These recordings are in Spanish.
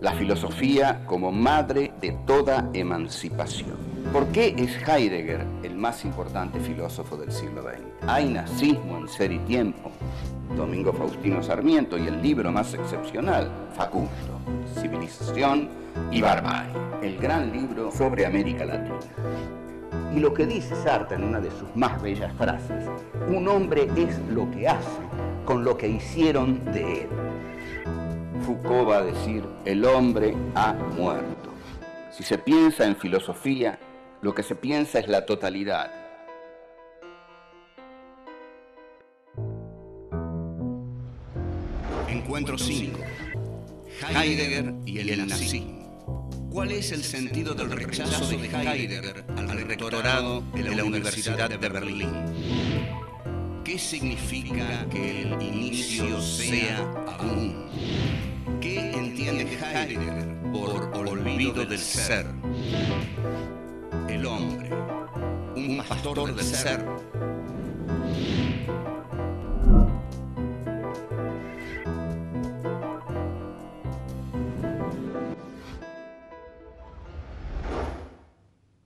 la filosofía como madre de toda emancipación. ¿Por qué es Heidegger el más importante filósofo del siglo XX? Hay nazismo en ser y tiempo, Domingo Faustino Sarmiento y el libro más excepcional, Facundo, Civilización y Barbarie, el gran libro sobre América Latina. Y lo que dice Sartre en una de sus más bellas frases, un hombre es lo que hace con lo que hicieron de él. Foucault va a decir, el hombre ha muerto. Si se piensa en filosofía, lo que se piensa es la totalidad. Encuentro 5. Heidegger y el nazismo. ¿Cuál es el sentido del rechazo de Heidegger al rectorado de la Universidad de Berlín? ¿Qué significa que el inicio sea aún? tiene Heidegger por olvido del ser. El hombre, un pastor del ser.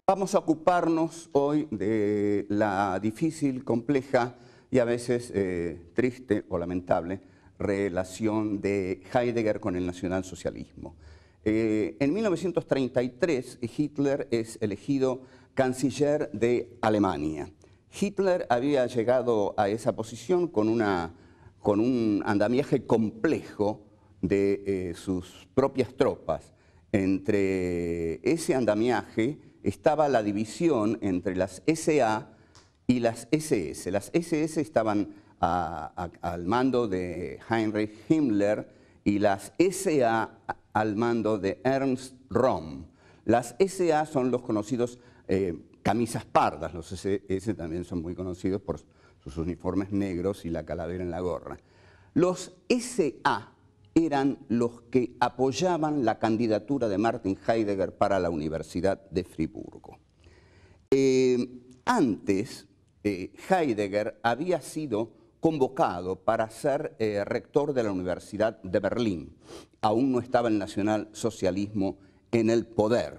Vamos a ocuparnos hoy de la difícil, compleja y a veces eh, triste o lamentable relación de Heidegger con el nacionalsocialismo. Eh, en 1933 Hitler es elegido canciller de Alemania. Hitler había llegado a esa posición con, un andamiaje complejo de eh, sus propias tropas. Entre ese andamiaje estaba la división entre las SA y las SS. Las SS estaban al mando de Heinrich Himmler y las SA al mando de Ernst Röhm. Las SA son los conocidos eh, camisas pardas, los SS también son muy conocidos por sus uniformes negros y la calavera en la gorra. Los SA eran los que apoyaban la candidatura de Martin Heidegger para la Universidad de Friburgo. Eh, antes, eh, Heidegger había sido convocado para ser eh, rector de la Universidad de Berlín. Aún no estaba el nacionalsocialismo en el poder.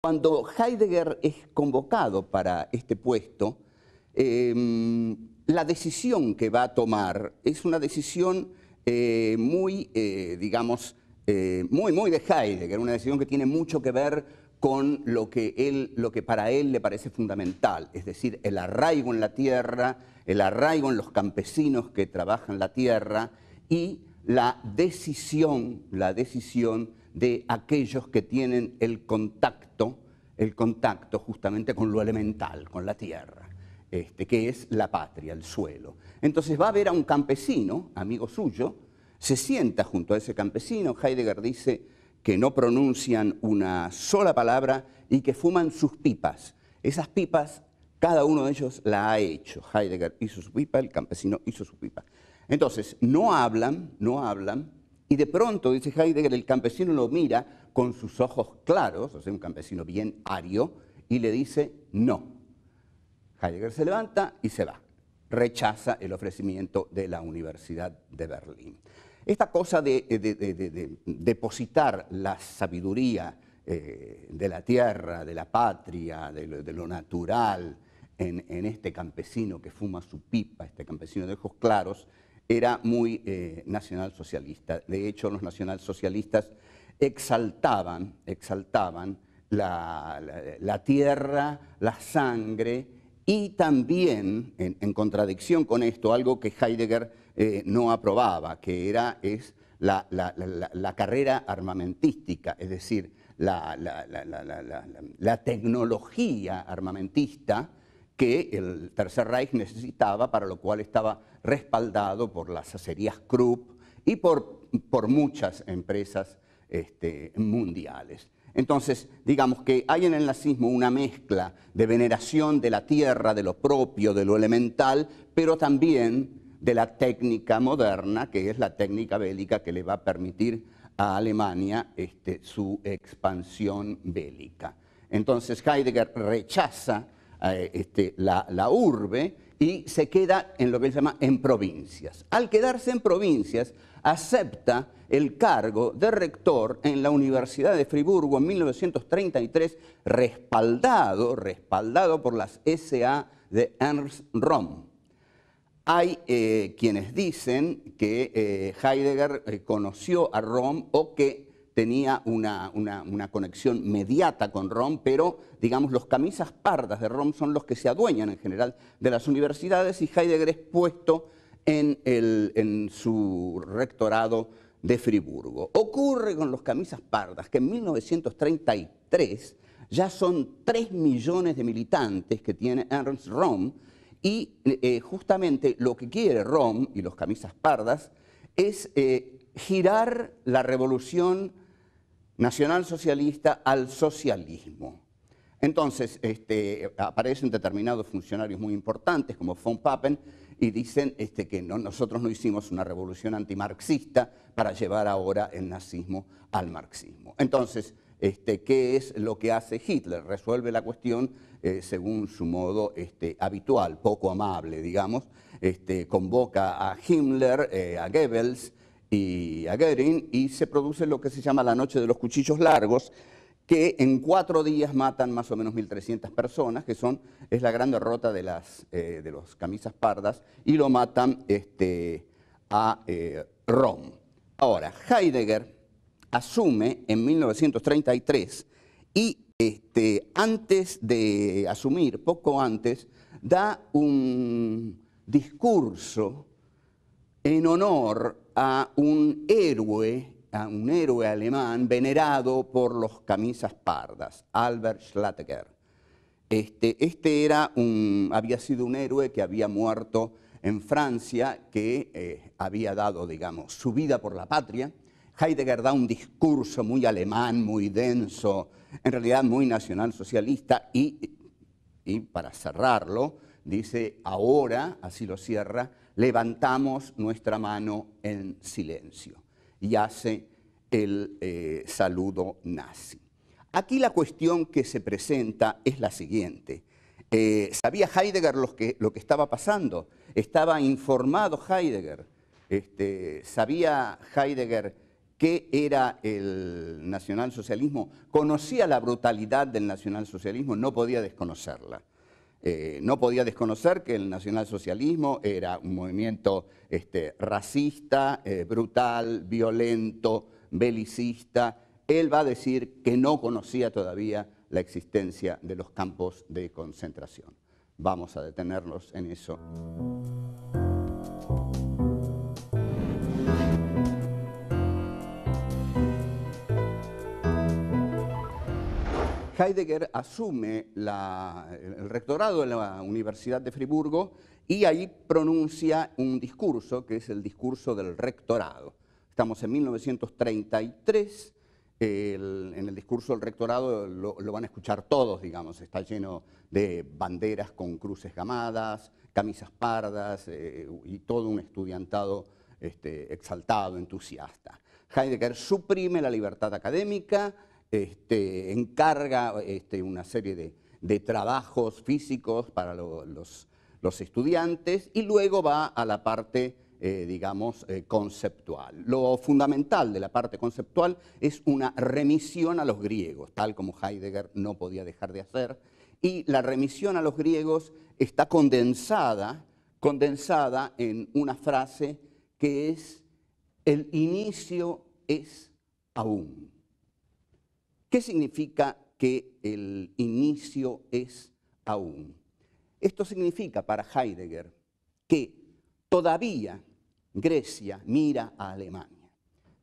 Cuando Heidegger es convocado para este puesto, em, la decisión que va a tomar es una decisión eh, muy, eh, digamos, muy, muy de Heidegger, una decisión que tiene mucho que ver con con lo que, lo que para él le parece fundamental, es decir, el arraigo en la tierra, el arraigo en los campesinos que trabajan la tierra y la decisión, la decisión de aquellos que tienen el contacto, el contacto justamente con lo elemental, con la tierra, este, que es la patria, el suelo. Entonces va a ver a un campesino, amigo suyo, se sienta junto a ese campesino, Heidegger dice, que no pronuncian una sola palabra y que fuman sus pipas. Esas pipas, cada uno de ellos la ha hecho. Heidegger hizo su pipa, el campesino hizo su pipa. Entonces, no hablan, no hablan, y de pronto, dice Heidegger, el campesino lo mira con sus ojos claros, o sea, un campesino bien ario, y le dice no. Heidegger se levanta y se va. Rechaza el ofrecimiento de la Universidad de Berlín. Esta cosa eh, de, depositar la sabiduría eh, de la tierra, de la patria, de lo, natural, en, este campesino que fuma su pipa, este campesino de ojos claros, era muy eh, nacionalsocialista. De hecho, los nacionalsocialistas exaltaban, exaltaban la, tierra, la sangre y también, en contradicción con esto, algo que Heidegger eh, no aprobaba, que era es la, carrera armamentística, es decir, la, tecnología armamentista que el Tercer Reich necesitaba, para lo cual estaba respaldado por las acerías Krupp y por, por muchas empresas este, mundiales. Entonces, digamos que hay en el nazismo una mezcla de veneración de la tierra, de lo propio, de lo elemental, pero también de la técnica moderna, que es la técnica bélica que le va a permitir a Alemania este, su expansión bélica. Entonces Heidegger rechaza eh, este, la, urbe y se queda en lo que él llama en provincias. Al quedarse en provincias, acepta el cargo de rector en la Universidad de Friburgo en 1933, respaldado, respaldado por las SA de Ernst Rom hay eh, quienes dicen que eh, Heidegger eh, conoció a Rom o que tenía una, conexión mediata con Rom, pero digamos los camisas pardas de Rom son los que se adueñan en general de las universidades y Heidegger es puesto en, en su rectorado de Friburgo. Ocurre con los camisas pardas que en 1933 ya son 3 millones de militantes que tiene Ernst Rom, y eh, justamente lo que quiere Rom y los camisas pardas es eh, girar la revolución nacionalsocialista al socialismo. Entonces este, aparecen determinados funcionarios muy importantes como von Papen y dicen este, que no, nosotros no hicimos una revolución antimarxista para llevar ahora el nazismo al marxismo. Entonces, este, qué es lo que hace Hitler. Resuelve la cuestión eh, según su modo este, habitual, poco amable, digamos. Este, convoca a Himmler, eh, a Goebbels y a Goering y se produce lo que se llama la noche de los cuchillos largos, que en cuatro días matan más o menos 1.300 personas, que son, es la gran derrota de las eh, de los camisas pardas, y lo matan este, a Rom. Ahora, Heidegger asume en 1933 y este, antes de asumir, poco antes, da un discurso en honor a un héroe, a un héroe alemán venerado por los camisas pardas, Albert Schlatterger. Este, este, era un, había sido un héroe que había muerto en Francia, que eh, había dado, digamos, su vida por la patria, Heidegger da un discurso muy alemán, muy denso, en realidad muy nacionalsocialista, y, y para cerrarlo, dice, ahora, así lo cierra, levantamos nuestra mano en silencio, y hace el eh, saludo nazi. Aquí la cuestión que se presenta es la siguiente. Eh, ¿Sabía Heidegger lo que, lo que, estaba pasando? ¿Estaba informado Heidegger? Este, ¿Sabía Heidegger qué era el nacionalsocialismo, conocía la brutalidad del nacionalsocialismo, no podía desconocerla. Eh, no podía desconocer que el nacionalsocialismo era un movimiento este, racista, eh, brutal, violento, belicista. Él va a decir que no conocía todavía la existencia de los campos de concentración. Vamos a detenernos en eso. Heidegger asume el rectorado de la Universidad de Friburgo y ahí pronuncia un discurso que es el discurso del rectorado. Estamos en 1933, en el discurso del rectorado lo, van a escuchar todos, digamos, está lleno de banderas con cruces gamadas, camisas pardas eh, y todo un estudiantado este, exaltado, entusiasta. Heidegger suprime la libertad académica, este, encarga este, una serie de, trabajos físicos para los, estudiantes y luego va a la parte, eh, digamos, eh, conceptual. Lo fundamental de la parte conceptual es una remisión a los griegos, tal como Heidegger no podía dejar de hacer, y la remisión a los griegos está condensada, condensada en una frase que es, el inicio es aún. ¿Qué significa que el inicio es aún? Esto significa para Heidegger que todavía Grecia mira a Alemania,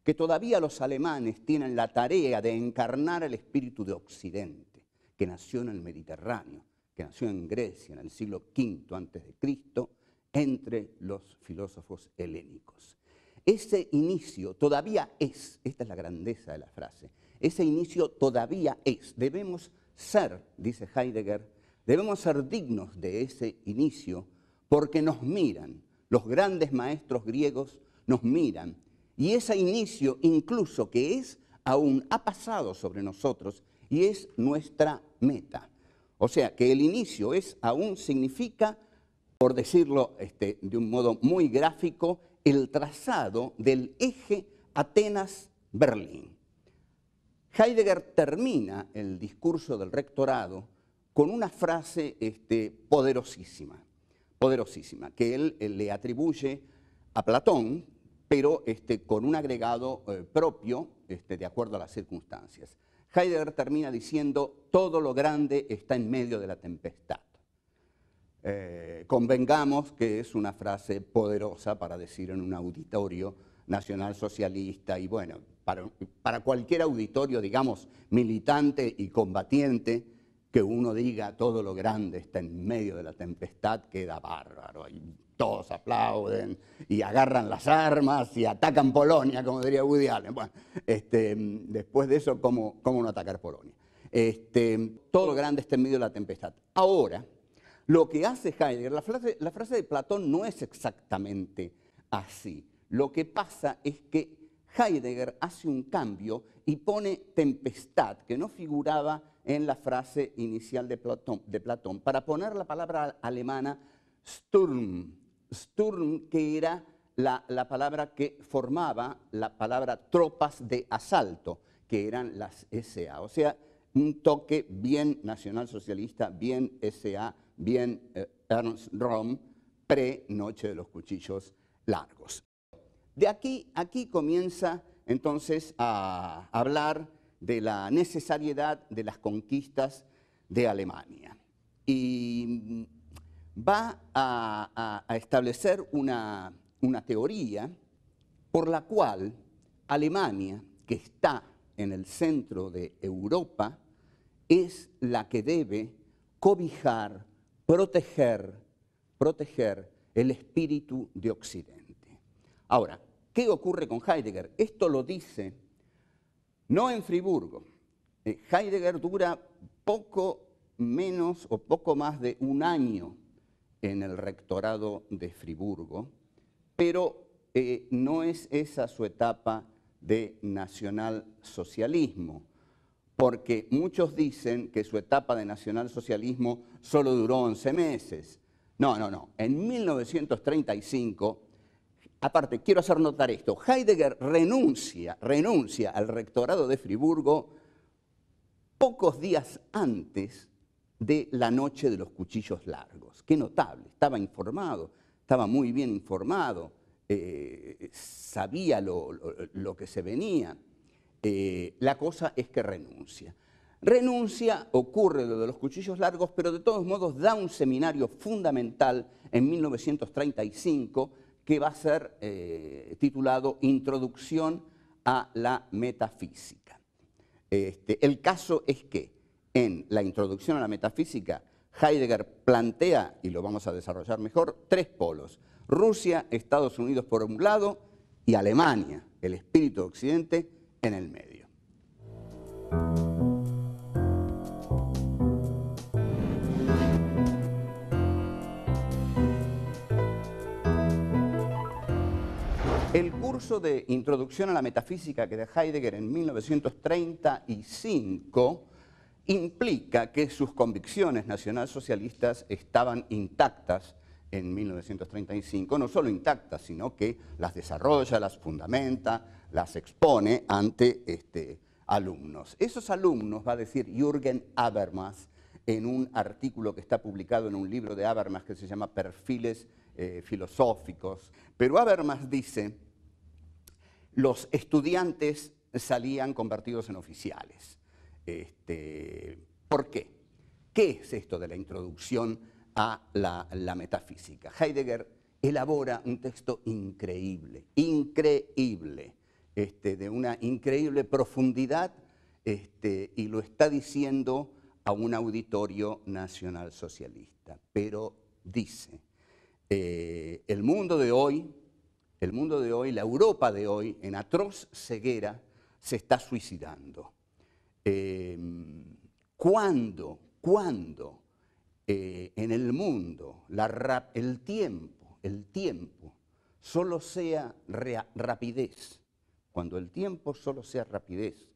que todavía los alemanes tienen la tarea de encarnar el espíritu de Occidente, que nació en el Mediterráneo, que nació en Grecia en el siglo V a.C., entre los filósofos helénicos. Ese inicio todavía es, esta es la grandeza de la frase, ese inicio todavía es. Debemos ser, dice Heidegger, debemos ser dignos de ese inicio porque nos miran, los grandes maestros griegos nos miran. Y ese inicio incluso que es aún ha pasado sobre nosotros y es nuestra meta. O sea, que el inicio es aún significa, por decirlo este, de un modo muy gráfico, el trazado del eje Atenas-Berlín. Heidegger termina el discurso del rectorado con una frase este, poderosísima, poderosísima, que él, eh, le atribuye a Platón, pero este, con un agregado eh, propio este, de acuerdo a las circunstancias. Heidegger termina diciendo, todo lo grande está en medio de la tempestad. Eh, convengamos que es una frase poderosa para decir en un auditorio nacional socialista y bueno, para, cualquier auditorio, digamos, militante y combatiente, que uno diga todo lo grande está en medio de la tempestad, queda bárbaro. Y todos aplauden y agarran las armas y atacan Polonia, como diría Woody Allen. Bueno, este, después de eso, ¿cómo, ¿cómo, no atacar Polonia? Este, todo lo grande está en medio de la tempestad. Ahora, lo que hace Heidegger, la frase de Platón no es exactamente así lo que pasa es que Heidegger hace un cambio y pone tempestad, que no figuraba en la frase inicial de Platón, para poner la palabra alemana Sturm, Sturm que era la, palabra que formaba la palabra tropas de asalto, que eran las SA. O sea, un toque bien nacionalsocialista, bien SA, bien eh, Ernst Röhm, pre-Noche de los Cuchillos Largos. De aquí, aquí comienza entonces a hablar de la necesariedad de las conquistas de Alemania. Y va a, establecer una, una teoría por la cual Alemania, que está en el centro de Europa, es la que debe cobijar, proteger, proteger el espíritu de Occidente. Ahora, ¿qué ocurre con Heidegger? Esto lo dice no en Friburgo. Eh, Heidegger dura poco menos o poco más de un año en el rectorado de Friburgo, pero eh, no es esa su etapa de nacionalsocialismo, porque muchos dicen que su etapa de nacionalsocialismo solo duró 11 meses. No, no, no. En 1935 Aparte, quiero hacer notar esto, Heidegger renuncia, renuncia al rectorado de Friburgo pocos días antes de la noche de los cuchillos largos. Qué notable, estaba informado, estaba muy bien informado, eh, sabía lo, que se venía. Eh, la cosa es que renuncia. Renuncia, ocurre lo de los cuchillos largos, pero de todos modos da un seminario fundamental en 1935 que va a ser eh, titulado Introducción a la Metafísica. Este, el caso es que en la Introducción a la Metafísica, Heidegger plantea, y lo vamos a desarrollar mejor, tres polos. Rusia, Estados Unidos por un lado y Alemania, el espíritu occidente, en el medio. El curso de Introducción a la Metafísica que de Heidegger en 1935 implica que sus convicciones nacionalsocialistas estaban intactas en 1935, no solo intactas, sino que las desarrolla, las fundamenta, las expone ante este, alumnos. Esos alumnos, va a decir Jürgen Habermas en un artículo que está publicado en un libro de Habermas que se llama Perfiles eh, filosóficos. Pero Habermas dice, los estudiantes salían convertidos en oficiales. Este, ¿Por qué? ¿Qué es esto de la introducción a la, metafísica? Heidegger elabora un texto increíble, increíble, este, de una increíble profundidad este, y lo está diciendo a un auditorio nacionalsocialista. Pero dice, eh, el mundo de hoy, el mundo de hoy, la Europa de hoy, en atroz ceguera, se está suicidando. Em, ¿Cuándo, cuándo eh, en el mundo el tiempo, el tiempo, solo sea rapidez? Cuando el tiempo solo sea rapidez.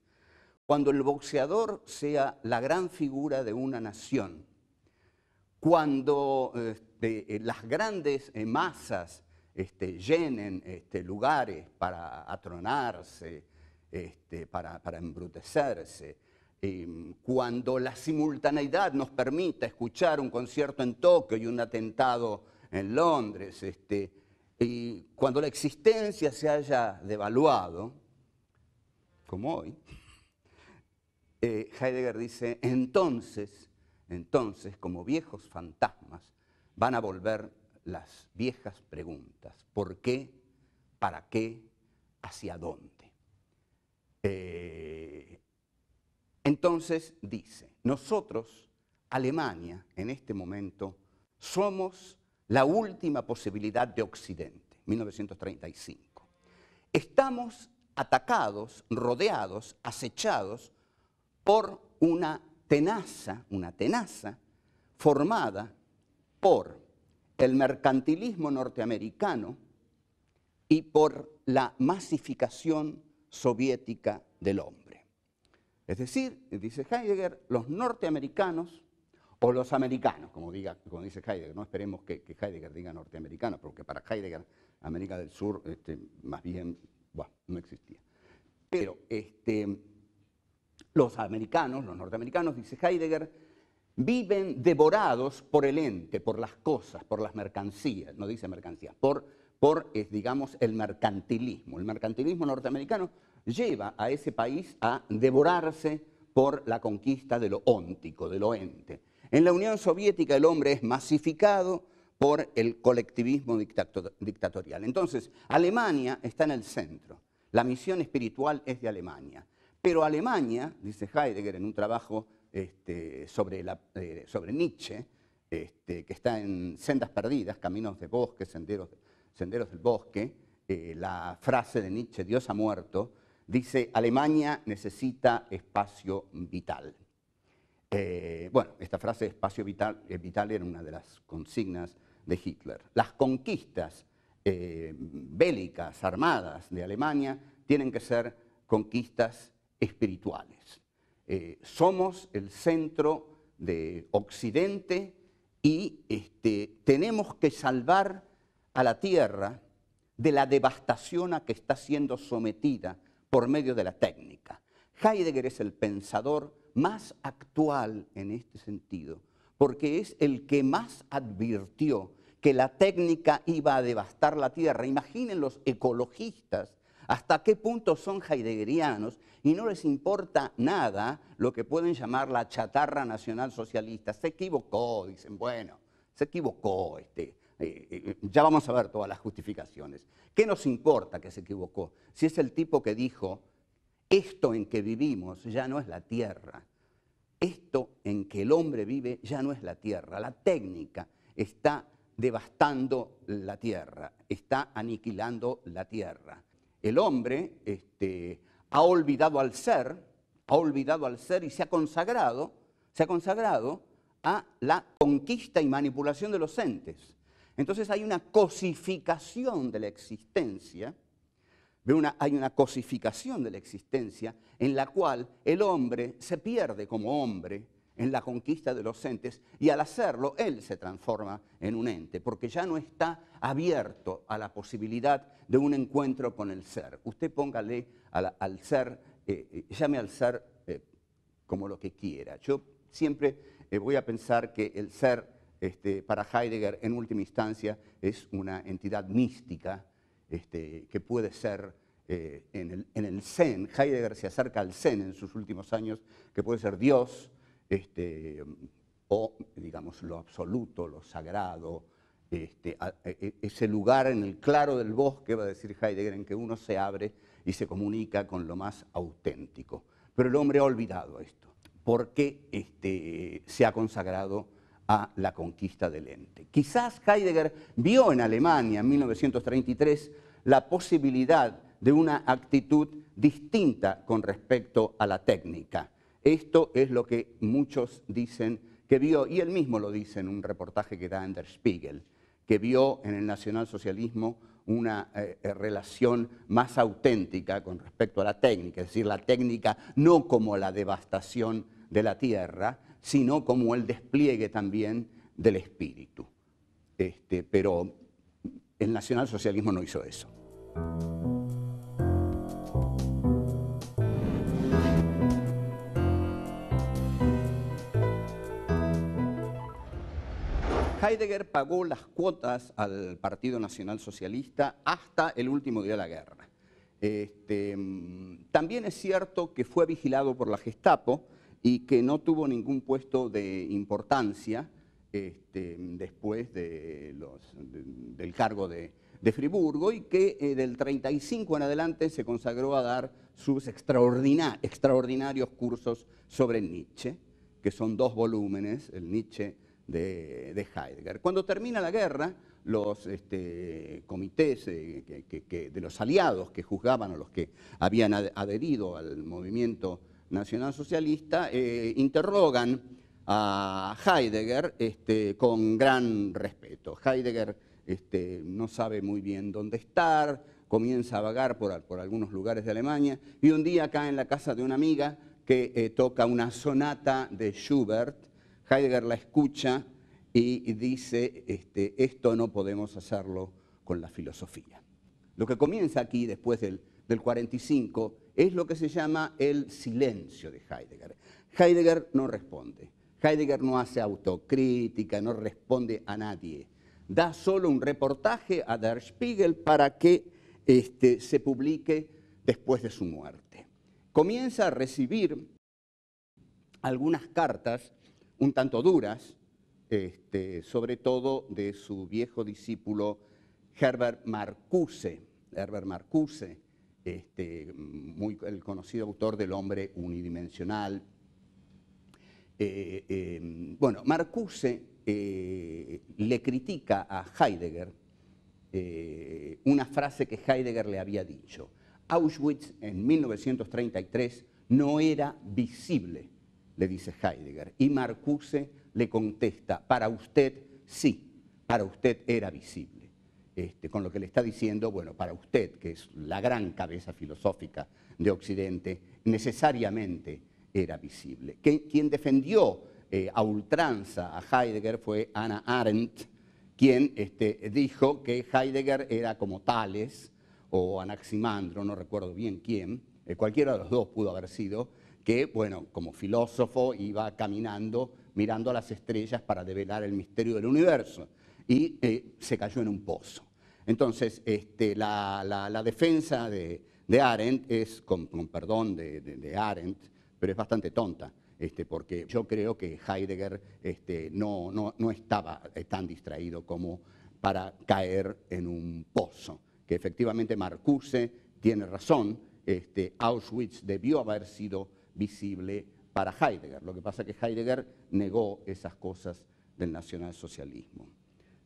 Cuando el boxeador sea la gran figura de una nación, cuando este, eh, las grandes eh, masas este, llenen este, lugares para atronarse, para, embrutecerse, em, cuando la simultaneidad nos permita escuchar un concierto en Tokio y un atentado en Londres, y cuando la existencia se haya devaluado, como hoy, eh, Heidegger dice, entonces entonces, como viejos fantasmas, van a volver las viejas preguntas. ¿Por qué? ¿Para qué? ¿Hacia dónde? Eh, entonces dice, nosotros, Alemania, en este momento, somos la última posibilidad de Occidente, 1935. Estamos atacados, rodeados, acechados por una tenaza, una tenaza, formada por el mercantilismo norteamericano y por la masificación soviética del hombre. Es decir, dice Heidegger, los norteamericanos o los americanos, como, diga, como dice Heidegger, no esperemos que, Heidegger diga norteamericanos, porque para Heidegger América del Sur este, más bien no existía. Pero este, los americanos, los norteamericanos, dice Heidegger, viven devorados por el ente, por las cosas, por las mercancías, no dice mercancías, por, digamos, el mercantilismo. El mercantilismo norteamericano lleva a ese país a devorarse por la conquista de lo óntico, de lo ente. En la Unión Soviética el hombre es masificado por el colectivismo dictatorial. Entonces, Alemania está en el centro. La misión espiritual es de Alemania. Pero Alemania, dice Heidegger en un trabajo este, eh, sobre, Nietzsche, este, que está en Sendas Perdidas, Caminos de Bosque, Senderos, senderos del Bosque, eh, la frase de Nietzsche, Dios ha muerto, dice, Alemania necesita espacio vital. Eh, bueno, esta frase espacio vital, vital, era una de las consignas de Hitler. Las conquistas bélicas, armadas de Alemania, tienen que ser conquistas espirituales. Eh, somos el centro de Occidente y este, tenemos que salvar a la tierra de la devastación a que está siendo sometida por medio de la técnica. Heidegger es el pensador más actual en este sentido, porque es el que más advirtió que la técnica iba a devastar la tierra. Imaginen los ecologistas hasta qué punto son heideggerianos y no les importa nada lo que pueden llamar la chatarra nacional socialista. Se equivocó, dicen, bueno, se equivocó, este, eh, eh, ya vamos a ver todas las justificaciones. ¿Qué nos importa que se equivocó? Si es el tipo que dijo, esto en que vivimos ya no es la tierra, esto en que el hombre vive ya no es la tierra, la técnica está devastando la tierra, está aniquilando la tierra el hombre este, ha olvidado al ser, ha olvidado al ser y se ha consagrado, se ha consagrado a la conquista y manipulación de los entes. Entonces hay una cosificación de la existencia, hay una cosificación de la existencia en la cual el hombre se pierde como hombre, en la conquista de los entes y al hacerlo él se transforma en un ente, porque ya no está abierto a la posibilidad de un encuentro con el ser. Usted póngale al ser, eh, eh, llame al ser eh, como lo que quiera. Yo siempre voy a pensar que el ser este, para Heidegger en última instancia es una entidad mística este, que puede ser... en, el, en, el, Zen, Heidegger se acerca al Zen en sus últimos años, que puede ser Dios, este, o, digamos, lo absoluto, lo sagrado, este, e, ese lugar en el claro del bosque, va a decir Heidegger, en que uno se abre y se comunica con lo más auténtico. Pero el hombre ha olvidado esto, porque este, se ha consagrado a la conquista del ente. Quizás Heidegger vio en Alemania en 1933 la posibilidad de una actitud distinta con respecto a la técnica esto es lo que muchos dicen que vio, y él mismo lo dice en un reportaje que da en Spiegel, que vio en el nacionalsocialismo una eh, relación más auténtica con respecto a la técnica, es decir, la técnica no como la devastación de la tierra, sino como el despliegue también del espíritu. Este, pero el nacionalsocialismo no hizo eso. Heidegger pagó las cuotas al Partido Nacional Socialista hasta el último día de la guerra. Este, mm, también es cierto que fue vigilado por la Gestapo y que no tuvo ningún puesto de importancia este, después del cargo de, Friburgo y que eh, del 35 en adelante se consagró a dar sus extraordinarios cursos sobre Nietzsche, que son dos volúmenes, el Nietzsche de, Heidegger. Cuando termina la guerra, los este, comités eh, de los aliados que juzgaban a los que habían adherido al movimiento nacionalsocialista eh, interrogan a Heidegger este, con gran respeto. Heidegger este, no sabe muy bien dónde estar, comienza a vagar por, algunos lugares de Alemania y un día cae en la casa de una amiga que eh, toca una sonata de Schubert Heidegger la escucha y dice, este, esto no podemos hacerlo con la filosofía. Lo que comienza aquí, después del, 45, es lo que se llama el silencio de Heidegger. Heidegger no responde. Heidegger no hace autocrítica, no responde a nadie. Da solo un reportaje a Der Spiegel para que este, se publique después de su muerte. Comienza a recibir algunas cartas un tanto duras, este, sobre todo de su viejo discípulo Herbert Marcuse, Herbert Marcuse, este, muy, el conocido autor del hombre unidimensional. Eh, em, bueno, Marcuse eh, le critica a Heidegger eh, una frase que Heidegger le había dicho. Auschwitz en 1933 no era visible le dice Heidegger. Y Marcuse le contesta, para usted sí, para usted era visible. Este, con lo que le está diciendo, bueno, para usted, que es la gran cabeza filosófica de Occidente, necesariamente era visible. Quien defendió eh, a ultranza a Heidegger fue Anna Arendt, quien este, dijo que Heidegger era como Tales o Anaximandro, no recuerdo bien quién, eh, cualquiera de los dos pudo haber sido, que, bueno, como filósofo iba caminando, mirando a las estrellas para develar el misterio del universo y eh, se cayó en un pozo. Entonces, este, la, defensa de, Arendt es, con, perdón de, Arendt, pero es bastante tonta, este, porque yo creo que Heidegger este, no, no, estaba eh, tan distraído como para caer en un pozo, que efectivamente Marcuse tiene razón, este, Auschwitz debió haber sido visible para Heidegger. Lo que pasa es que Heidegger negó esas cosas del nacionalsocialismo.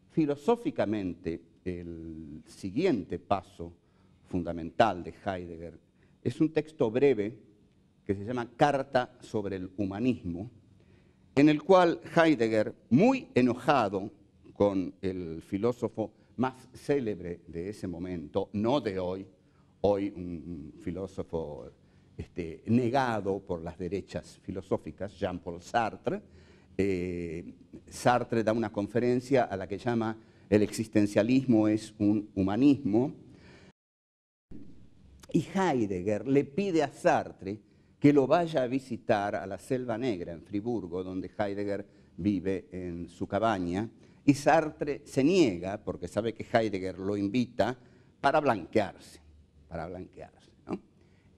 Filosóficamente, el siguiente paso fundamental de Heidegger es un texto breve que se llama Carta sobre el humanismo, en el cual Heidegger, muy enojado con el filósofo más célebre de ese momento, no de hoy, hoy un filósofo este, negado por las derechas filosóficas, Jean-Paul Sartre. Eh, Sartre da una conferencia a la que llama El existencialismo es un humanismo. Y Heidegger le pide a Sartre que lo vaya a visitar a la Selva Negra en Friburgo, donde Heidegger vive en su cabaña. Y Sartre se niega porque sabe que Heidegger lo invita para blanquearse, para blanquear.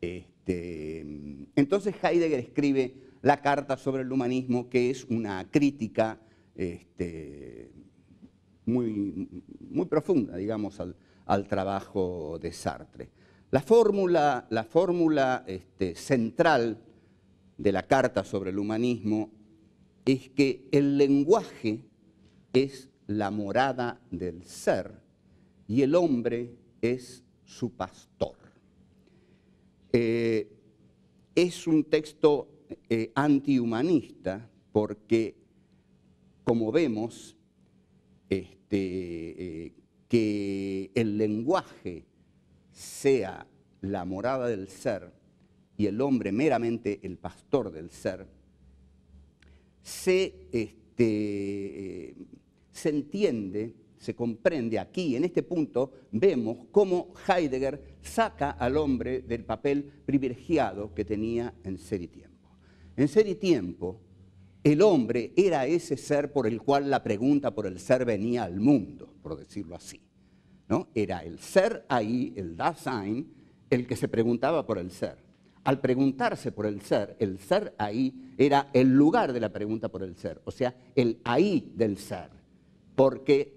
Este, entonces Heidegger escribe la carta sobre el humanismo, que es una crítica este, muy, profunda, digamos, al, trabajo de Sartre. La fórmula, este, central de la Carta sobre el Humanismo es que el lenguaje es la morada del ser y el hombre es su pastor. Eh, es un texto eh, antihumanista porque, como vemos, este, eh, que el lenguaje sea la morada del ser y el hombre meramente el pastor del ser, se, este, se entiende se comprende aquí, en este punto, vemos cómo Heidegger saca al hombre del papel privilegiado que tenía en ser y tiempo. En ser y tiempo, el hombre era ese ser por el cual la pregunta por el ser venía al mundo, por decirlo así. ¿no? Era el ser ahí, el Dasein, el que se preguntaba por el ser. Al preguntarse por el ser, el ser ahí era el lugar de la pregunta por el ser, o sea, el ahí del ser, porque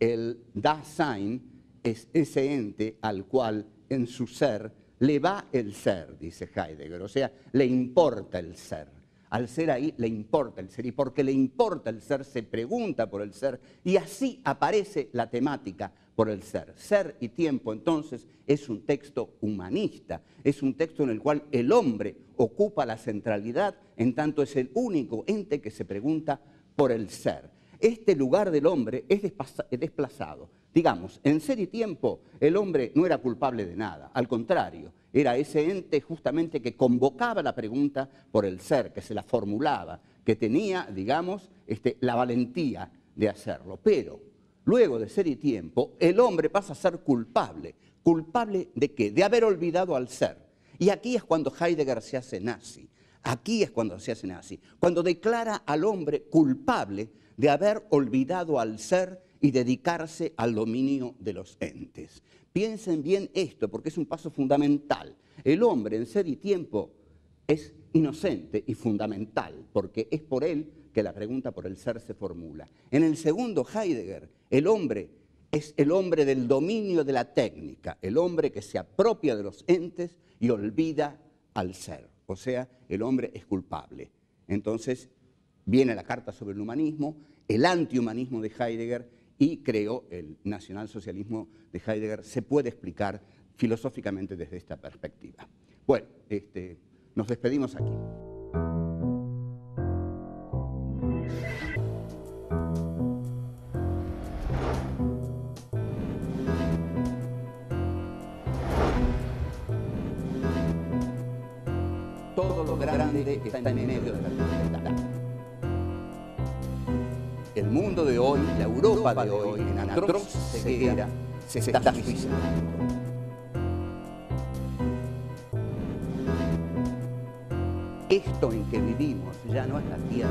el Dasein es ese ente al cual en su ser le va el ser, dice Heidegger, o sea, le importa el ser. Al ser ahí le importa el ser y porque le importa el ser se pregunta por el ser y así aparece la temática por el ser. Ser y tiempo entonces es un texto humanista, es un texto en el cual el hombre ocupa la centralidad en tanto es el único ente que se pregunta por el ser este lugar del hombre es desplazado. Digamos, en ser y tiempo el hombre no era culpable de nada, al contrario, era ese ente justamente que convocaba la pregunta por el ser, que se la formulaba, que tenía, digamos, este, la valentía de hacerlo. Pero luego de ser y tiempo, el hombre pasa a ser culpable. ¿Culpable de qué? De haber olvidado al ser. Y aquí es cuando Heidegger se hace nazi. Aquí es cuando se hace nazi. Cuando declara al hombre culpable de haber olvidado al ser y dedicarse al dominio de los entes. Piensen bien esto, porque es un paso fundamental. El hombre en ser y tiempo es inocente y fundamental, porque es por él que la pregunta por el ser se formula. En el segundo Heidegger, el hombre es el hombre del dominio de la técnica, el hombre que se apropia de los entes y olvida al ser. O sea, el hombre es culpable. Entonces, Viene la Carta sobre el Humanismo, el antihumanismo de Heidegger y creo el nacionalsocialismo de Heidegger se puede explicar filosóficamente desde esta perspectiva. Bueno, este, nos despedimos aquí. Todo lo grande está en medio de la el mundo de hoy, la Europa de hoy, en se queda, se está suicidando. Esto en que vivimos ya no es la tierra.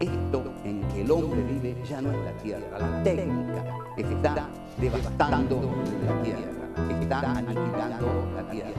Esto en que el hombre vive ya no es la tierra. La técnica está devastando la tierra, está aniquilando la tierra.